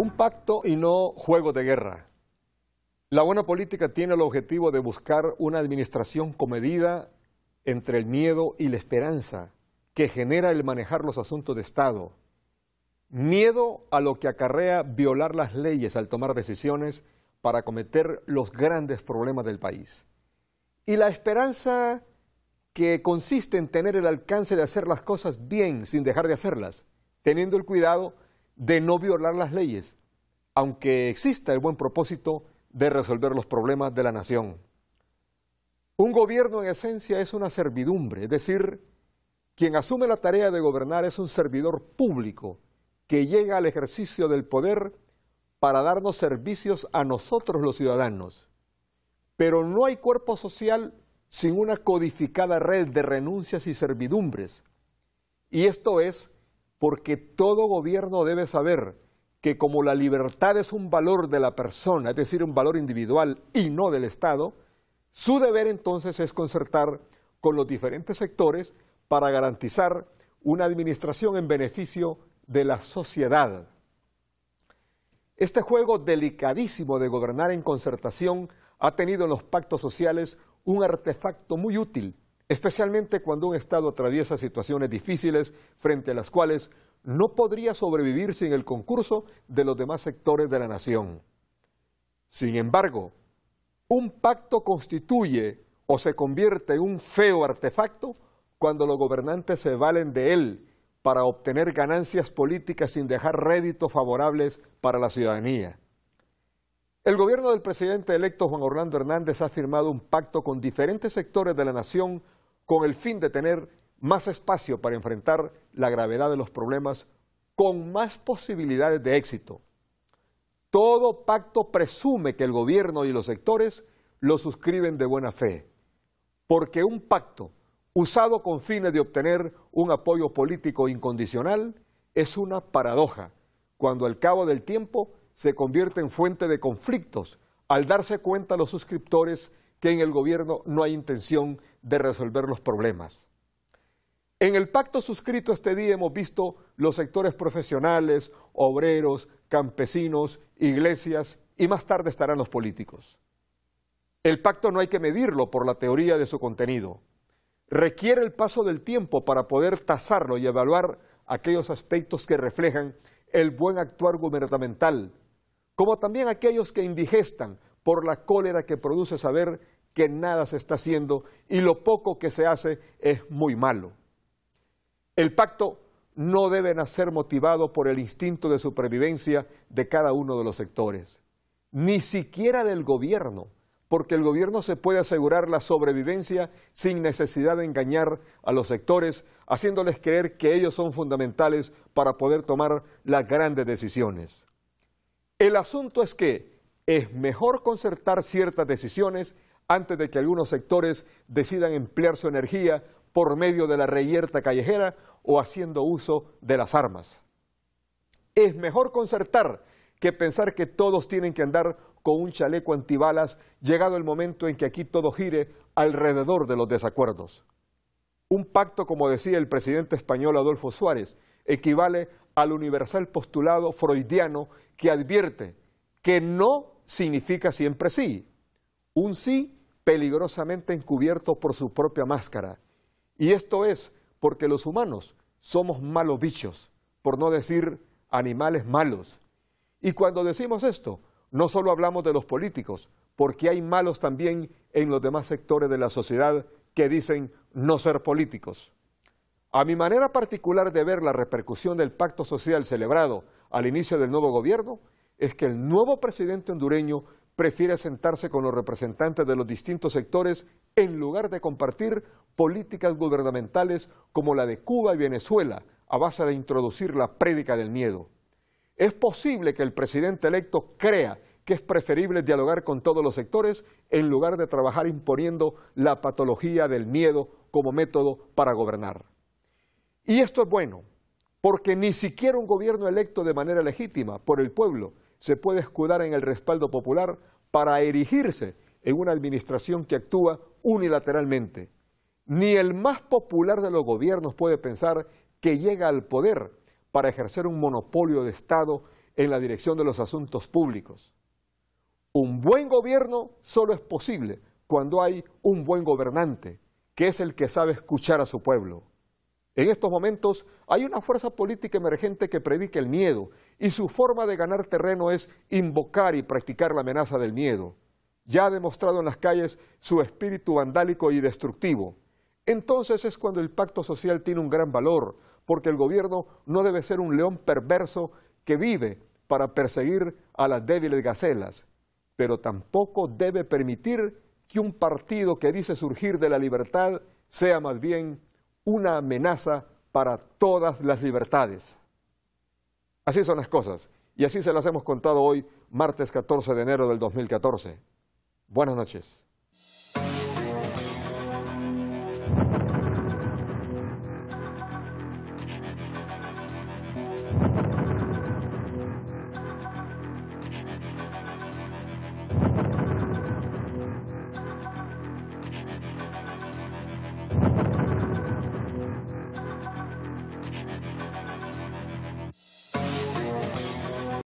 Un pacto y no juego de guerra. La buena política tiene el objetivo de buscar una administración comedida entre el miedo y la esperanza que genera el manejar los asuntos de Estado. Miedo a lo que acarrea violar las leyes al tomar decisiones para cometer los grandes problemas del país. Y la esperanza que consiste en tener el alcance de hacer las cosas bien sin dejar de hacerlas, teniendo el cuidado de no violar las leyes, aunque exista el buen propósito de resolver los problemas de la nación. Un gobierno en esencia es una servidumbre, es decir, quien asume la tarea de gobernar es un servidor público que llega al ejercicio del poder para darnos servicios a nosotros los ciudadanos. Pero no hay cuerpo social sin una codificada red de renuncias y servidumbres. Y esto es porque todo gobierno debe saber que como la libertad es un valor de la persona, es decir, un valor individual y no del Estado, su deber entonces es concertar con los diferentes sectores para garantizar una administración en beneficio de la sociedad. Este juego delicadísimo de gobernar en concertación ha tenido en los pactos sociales un artefacto muy útil, especialmente cuando un Estado atraviesa situaciones difíciles frente a las cuales no podría sobrevivir sin el concurso de los demás sectores de la nación. Sin embargo, un pacto constituye o se convierte en un feo artefacto cuando los gobernantes se valen de él para obtener ganancias políticas sin dejar réditos favorables para la ciudadanía. El gobierno del presidente electo Juan Orlando Hernández ha firmado un pacto con diferentes sectores de la nación con el fin de tener más espacio para enfrentar la gravedad de los problemas con más posibilidades de éxito. Todo pacto presume que el gobierno y los sectores lo suscriben de buena fe, porque un pacto usado con fines de obtener un apoyo político incondicional es una paradoja, cuando al cabo del tiempo se convierte en fuente de conflictos al darse cuenta los suscriptores que en el gobierno no hay intención de resolver los problemas. En el pacto suscrito este día hemos visto los sectores profesionales, obreros, campesinos, iglesias y más tarde estarán los políticos. El pacto no hay que medirlo por la teoría de su contenido. Requiere el paso del tiempo para poder tasarlo y evaluar aquellos aspectos que reflejan el buen actuar gubernamental, como también aquellos que indigestan por la cólera que produce saber que nada se está haciendo y lo poco que se hace es muy malo. El pacto no debe nacer motivado por el instinto de supervivencia de cada uno de los sectores, ni siquiera del gobierno, porque el gobierno se puede asegurar la sobrevivencia sin necesidad de engañar a los sectores, haciéndoles creer que ellos son fundamentales para poder tomar las grandes decisiones. El asunto es que es mejor concertar ciertas decisiones antes de que algunos sectores decidan emplear su energía por medio de la reyerta callejera o haciendo uso de las armas. Es mejor concertar que pensar que todos tienen que andar con un chaleco antibalas llegado el momento en que aquí todo gire alrededor de los desacuerdos. Un pacto, como decía el presidente español Adolfo Suárez, equivale al universal postulado freudiano que advierte que no significa siempre sí, un sí peligrosamente encubierto por su propia máscara y esto es porque los humanos somos malos bichos, por no decir animales malos. Y cuando decimos esto, no solo hablamos de los políticos, porque hay malos también en los demás sectores de la sociedad que dicen no ser políticos. A mi manera particular de ver la repercusión del pacto social celebrado al inicio del nuevo gobierno, es que el nuevo presidente hondureño prefiere sentarse con los representantes de los distintos sectores en lugar de compartir políticas gubernamentales como la de Cuba y Venezuela, a base de introducir la prédica del miedo. Es posible que el presidente electo crea que es preferible dialogar con todos los sectores en lugar de trabajar imponiendo la patología del miedo como método para gobernar. Y esto es bueno, porque ni siquiera un gobierno electo de manera legítima por el pueblo se puede escudar en el respaldo popular para erigirse en una administración que actúa unilateralmente. Ni el más popular de los gobiernos puede pensar que llega al poder para ejercer un monopolio de Estado en la dirección de los asuntos públicos. Un buen gobierno solo es posible cuando hay un buen gobernante, que es el que sabe escuchar a su pueblo. En estos momentos hay una fuerza política emergente que predica el miedo y su forma de ganar terreno es invocar y practicar la amenaza del miedo. Ya ha demostrado en las calles su espíritu vandálico y destructivo. Entonces es cuando el pacto social tiene un gran valor, porque el gobierno no debe ser un león perverso que vive para perseguir a las débiles gacelas, pero tampoco debe permitir que un partido que dice surgir de la libertad sea más bien una amenaza para todas las libertades. Así son las cosas, y así se las hemos contado hoy, martes 14 de enero del 2014. Buenas noches.